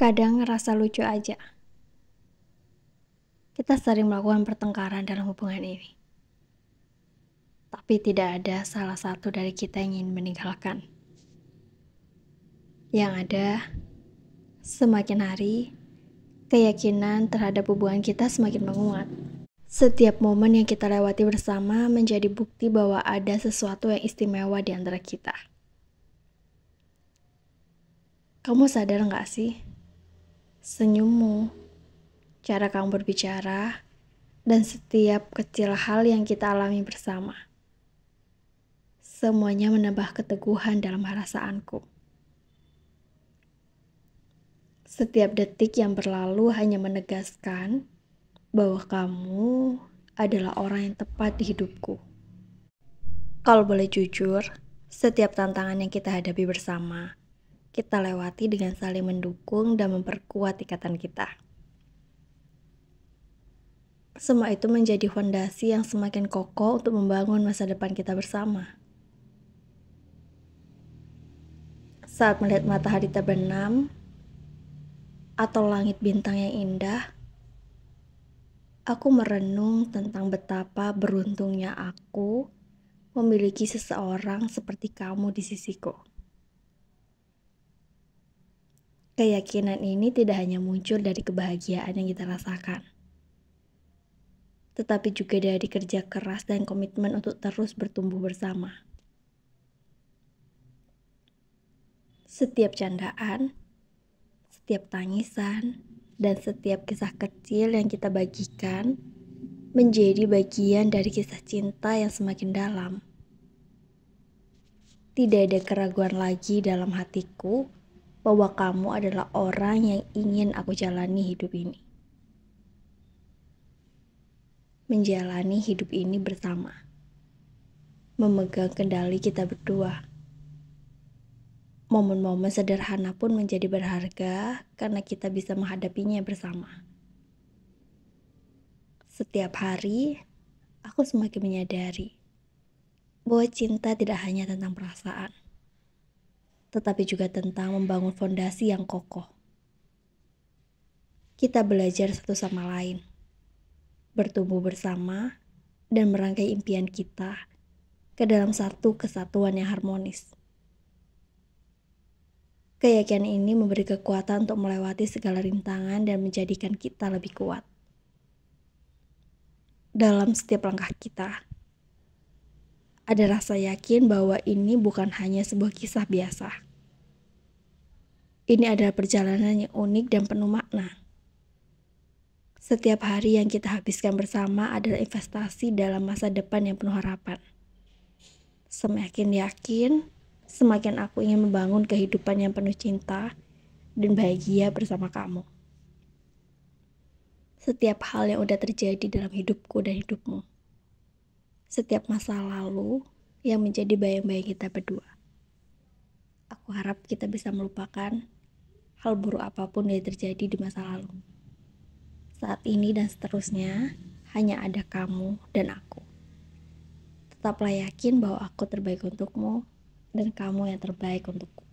kadang rasa lucu aja. Kita sering melakukan pertengkaran dalam hubungan ini. Tapi tidak ada salah satu dari kita yang ingin meninggalkan. Yang ada, semakin hari, keyakinan terhadap hubungan kita semakin menguat. Setiap momen yang kita lewati bersama menjadi bukti bahwa ada sesuatu yang istimewa di antara kita. Kamu sadar nggak sih senyummu, cara kamu berbicara, dan setiap kecil hal yang kita alami bersama. Semuanya menambah keteguhan dalam perasaanku. Setiap detik yang berlalu hanya menegaskan bahwa kamu adalah orang yang tepat di hidupku. Kalau boleh jujur, setiap tantangan yang kita hadapi bersama kita lewati dengan saling mendukung dan memperkuat ikatan kita. Semua itu menjadi fondasi yang semakin kokoh untuk membangun masa depan kita bersama. Saat melihat matahari terbenam atau langit bintang yang indah, aku merenung tentang betapa beruntungnya aku memiliki seseorang seperti kamu di sisiku. Keyakinan ini tidak hanya muncul dari kebahagiaan yang kita rasakan, tetapi juga dari kerja keras dan komitmen untuk terus bertumbuh bersama. Setiap candaan, setiap tangisan, dan setiap kisah kecil yang kita bagikan menjadi bagian dari kisah cinta yang semakin dalam. Tidak ada keraguan lagi dalam hatiku bahwa kamu adalah orang yang ingin aku jalani hidup ini. Menjalani hidup ini bersama. Memegang kendali kita berdua. Momen-momen sederhana pun menjadi berharga karena kita bisa menghadapinya bersama. Setiap hari, aku semakin menyadari bahwa cinta tidak hanya tentang perasaan tetapi juga tentang membangun fondasi yang kokoh. Kita belajar satu sama lain, bertumbuh bersama, dan merangkai impian kita ke dalam satu kesatuan yang harmonis. Keyakinan ini memberi kekuatan untuk melewati segala rintangan dan menjadikan kita lebih kuat dalam setiap langkah kita ada rasa yakin bahwa ini bukan hanya sebuah kisah biasa. Ini adalah perjalanan yang unik dan penuh makna. Setiap hari yang kita habiskan bersama adalah investasi dalam masa depan yang penuh harapan. Semakin yakin, semakin aku ingin membangun kehidupan yang penuh cinta dan bahagia bersama kamu. Setiap hal yang udah terjadi dalam hidupku dan hidupmu setiap masa lalu yang menjadi bayang-bayang kita berdua. Aku harap kita bisa melupakan hal buruk apapun yang terjadi di masa lalu. Saat ini dan seterusnya, hanya ada kamu dan aku. Tetaplah yakin bahwa aku terbaik untukmu dan kamu yang terbaik untukku.